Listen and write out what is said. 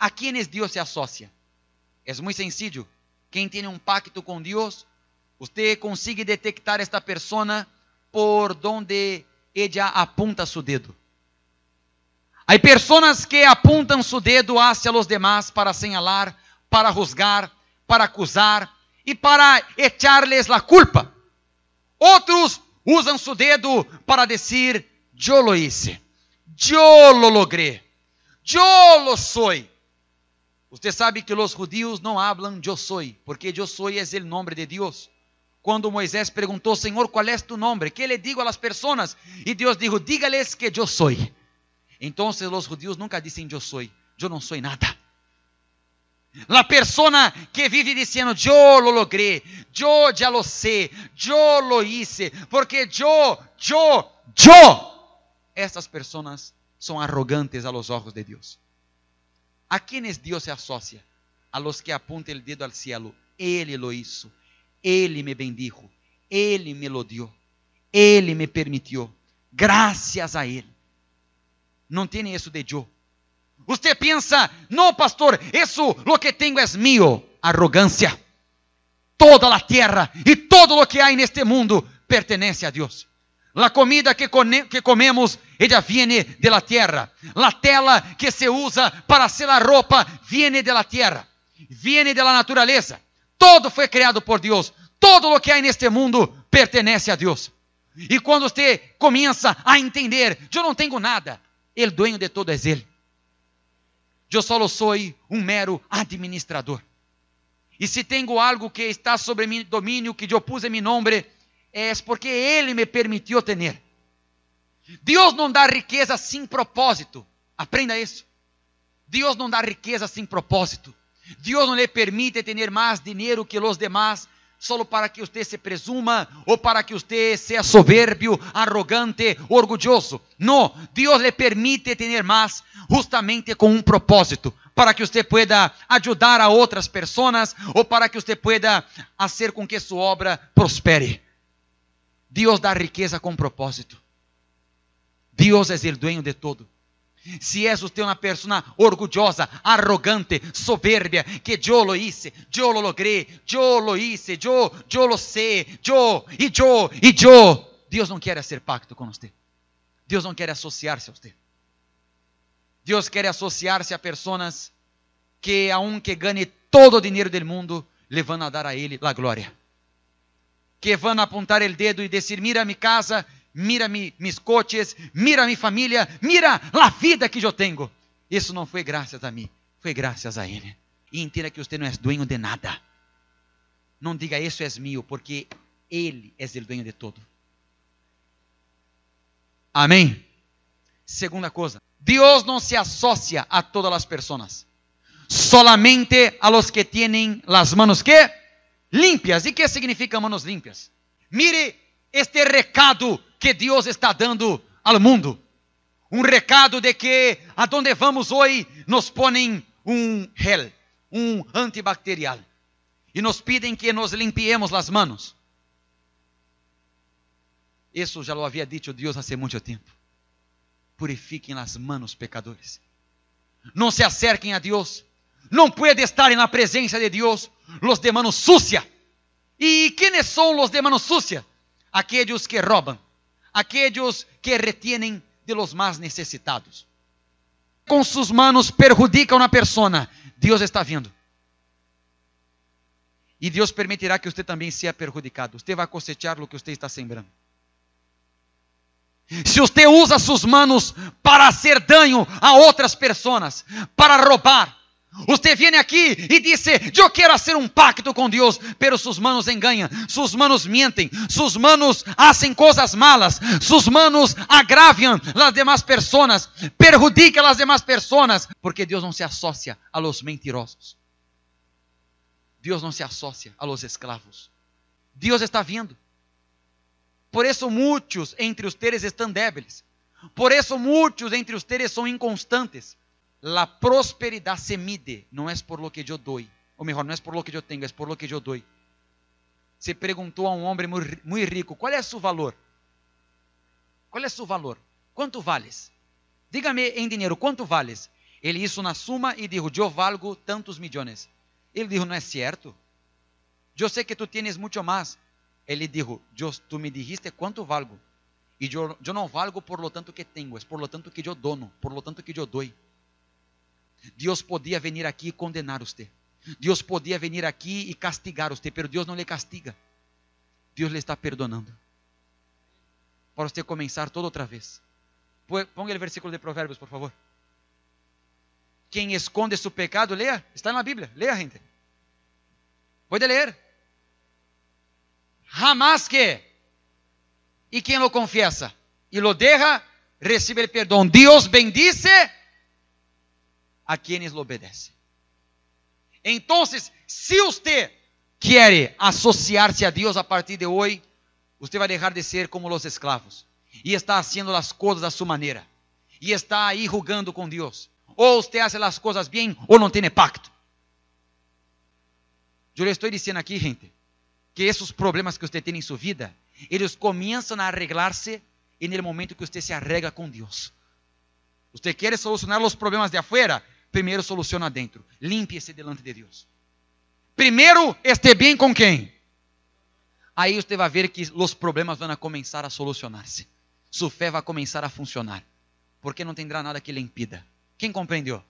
a quienes Dios se asocia. Es muy sencillo. Quien tiene un pacto con Dios, usted consigue detectar esta persona por donde ella apunta su dedo. Hay personas que apuntan su dedo hacia los demás para señalar, para juzgar, para acusar y para echarles la culpa. Otros usam su dedo para decir: Yo lo hice, yo lo logré, yo lo soy. Você sabe que os judíos não hablam yo soy, porque yo soy é o nome de Deus. Quando Moisés perguntou, Senhor, qual é tu nome? Que le digo a las personas? E Deus dijo, dígales que yo soy. Então os judíos nunca dizem yo soy, yo não soy nada. La persona que vive dizendo yo lo logré, yo ya lo sé, yo lo hice, porque yo, yo, yo. essas pessoas são arrogantes a los ojos de Deus. ¿A quiénes Dios se asocia? A los que apunta el dedo al cielo. Ele lo hizo. Ele me bendijo. Ele me lo dio. Ele me permitió. Gracias a Él. No tiene eso de yo. Usted piensa, no, pastor, eso lo que tengo es mío. Arrogancia. Toda la tierra y todo lo que hay en este mundo pertenece a Dios. La comida que, que comemos ele é viene de la tierra. La tela que se usa para selar a roupa, viene de la tierra. Viene de la naturaleza. Todo foi criado por Deus. Todo o que há neste mundo pertenece a Deus. E quando você começa a entender, eu não tenho nada, ele dono de todo é ele. Eu só sou um mero administrador. E se tenho algo que está sobre meu domínio, que eu pus em meu nome, é porque Ele me permitiu ter. Deus não dá riqueza sem propósito. Aprenda isso. Deus não dá riqueza sem propósito. Deus não lhe permite ter mais dinheiro que os demás solo para que você se presuma ou para que você seja soberbio, arrogante, orgulhoso. Não, Deus lhe permite ter mais justamente com um propósito, para que você pueda ajudar a outras pessoas ou para que você pueda fazer com que sua obra prospere. Deus dá riqueza com propósito. Deus é o dueño de todo. Se és teu uma pessoa orgulhosa, arrogante, soberbia, que eu lo hice, eu lo logré, eu lo hice, eu, eu lo sé, eu, e eu, e eu. Deus não quer fazer pacto com você. Deus não quer associar-se a você. Deus quer associar-se a pessoas que, que ganhe todo o dinheiro do mundo, levando a dar a Ele a glória que vão apontar o dedo e dizer: mira minha casa, mira mis coches, mira minha família, mira a vida que eu tenho. Isso não foi graças a mim, foi graças a Ele. E entenda que você não é dueño de nada. Não diga isso é meu, porque Ele é o dueño de todo. Amém? Segunda coisa, Deus não se associa a todas as pessoas, solamente a los que tienen las manos que limpias. E que significa manos limpias? Mire este recado que Deus está dando ao mundo. Um recado de que aonde vamos hoje nos põem um gel, um antibacterial e nos pedem que nos limpiemos as mãos. Isso já lo havia dito Deus há muito tempo. Purifiquem as mãos, pecadores. Não se acerquem a Deus não puede estar na presença de Deus, los de mano sucia. E quem são los de mano sucia? Aqueles que roubam, aqueles que retienen de los mais necessitados. Com suas manos perjudicam a persona. Deus está vindo. E Deus permitirá que você também seja perjudicado. Você vai cosechar o que você está sembrando. Se você usa suas manos para ser danho a outras pessoas, para roubar, Usted viene aqui e disse: "Eu quero fazer um pacto com Deus, pero suas manos enganam, suas manos mentem, suas manos hacen cosas malas, suas manos agravian las demais personas, perjudicam las demais personas, porque Deus não se asocia a los mentirosos. Deus não se asocia a los esclavos. Deus está vindo. Por eso muitos entre os teres están débiles. Por eso muitos entre os teres são inconstantes. La prosperidad se mide, não é por lo que yo doy, ou melhor, não é por lo que eu tenho, é por lo que eu doy. Se perguntou a um homem muito rico: qual é o seu valor? Qual é o seu valor? Quanto vales? Diga-me em dinheiro, quanto vales? Ele isso na suma e disse: Eu valgo tantos milhões. Ele disse: Não é certo? Eu sei que tu tienes muito mais. Ele disse: Tu me dijiste quanto valgo. E eu, eu não valgo por lo tanto que tenho, é por lo tanto que eu dono, por lo tanto que eu doy. Deus podia vir aqui e condenar você. Deus podia vir aqui e castigar você, pero Deus não lhe castiga. Deus lhe está perdonando. Para você começar toda outra vez. Põe o versículo de Provérbios, por favor. Quem esconde seu pecado, leia. Está na Bíblia. Leia, gente. Pode ler. Jamás que. E quem lo confessa e lo deja, recebe o perdão. Deus bendice a quienes lo obedecem. Então, se você quer associar-se a Deus a partir de hoje, você vai deixar de ser como os escravos e está haciendo as coisas a sua maneira e está aí rugando com Deus. Ou você hace as coisas bem ou não tem pacto. Eu lhe estou dizendo aqui, gente, que esses problemas que você tem em sua vida, eles começam a arreglar-se no momento que você se arrega com Deus. Você quer solucionar os problemas de afuera? primeiro soluciona dentro. Limpe-se delante de Deus. Primeiro este bem com quem? Aí você vai ver que os problemas vão começar a solucionar-se. Sua fé vai começar a funcionar. Porque não tendrá nada que lhe impida. Quem compreendeu?